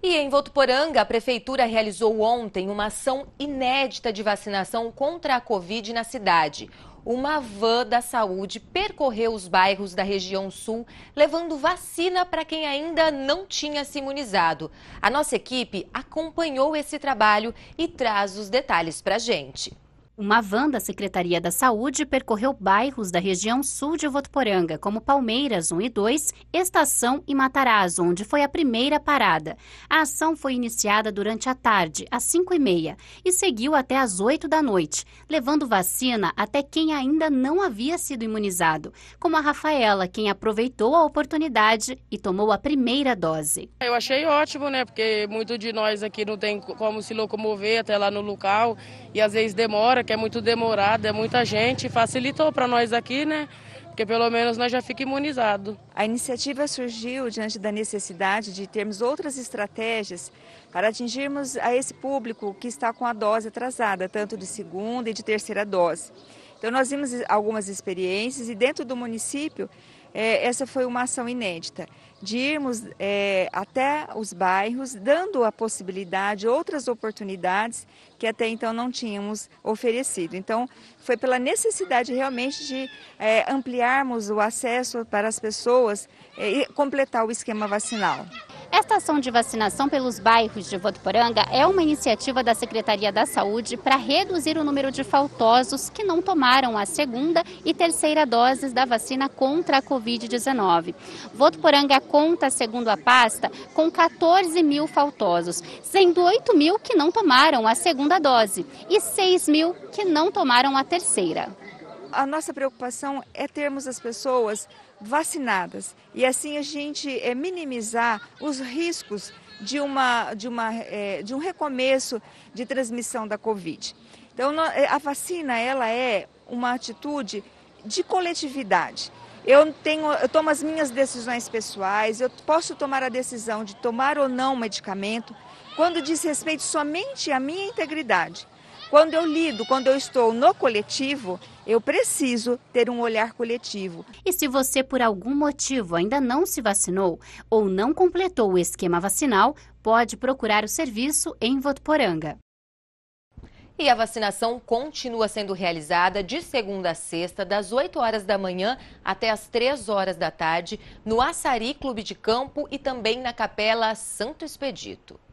E em Votuporanga, a prefeitura realizou ontem uma ação inédita de vacinação contra a Covid na cidade. Uma van da saúde percorreu os bairros da região sul, levando vacina para quem ainda não tinha se imunizado. A nossa equipe acompanhou esse trabalho e traz os detalhes para a gente. Uma van da Secretaria da Saúde percorreu bairros da região sul de Votuporanga, como Palmeiras 1 e 2, Estação e Matarazzo, onde foi a primeira parada. A ação foi iniciada durante a tarde, às 5 e meia, e seguiu até às 8 da noite, levando vacina até quem ainda não havia sido imunizado, como a Rafaela, quem aproveitou a oportunidade e tomou a primeira dose. Eu achei ótimo, né? Porque muito de nós aqui não tem como se locomover até lá no local e às vezes demora que é muito demorado, é muita gente, facilitou para nós aqui, né? Porque pelo menos nós já fica imunizado. A iniciativa surgiu diante da necessidade de termos outras estratégias para atingirmos a esse público que está com a dose atrasada, tanto de segunda e de terceira dose. Então nós vimos algumas experiências e dentro do município é, essa foi uma ação inédita, de irmos é, até os bairros, dando a possibilidade, outras oportunidades que até então não tínhamos oferecido. Então, foi pela necessidade realmente de é, ampliarmos o acesso para as pessoas é, e completar o esquema vacinal. Esta ação de vacinação pelos bairros de Votuporanga é uma iniciativa da Secretaria da Saúde para reduzir o número de faltosos que não tomaram a segunda e terceira doses da vacina contra a Covid-19. Votuporanga conta, segundo a pasta, com 14 mil faltosos, sendo 8 mil que não tomaram a segunda dose e 6 mil que não tomaram a terceira a nossa preocupação é termos as pessoas vacinadas e assim a gente é, minimizar os riscos de, uma, de, uma, é, de um recomeço de transmissão da Covid. Então, eh, a vacina ela é uma atitude de coletividade. Eu, tenho, eu tomo as minhas decisões pessoais, eu posso tomar a decisão de tomar ou não medicamento quando diz respeito somente à minha integridade. Quando eu lido, quando eu estou no coletivo, eu preciso ter um olhar coletivo. E se você, por algum motivo, ainda não se vacinou ou não completou o esquema vacinal, pode procurar o serviço em Votuporanga. E a vacinação continua sendo realizada de segunda a sexta, das 8 horas da manhã até as 3 horas da tarde, no Açari Clube de Campo e também na Capela Santo Expedito.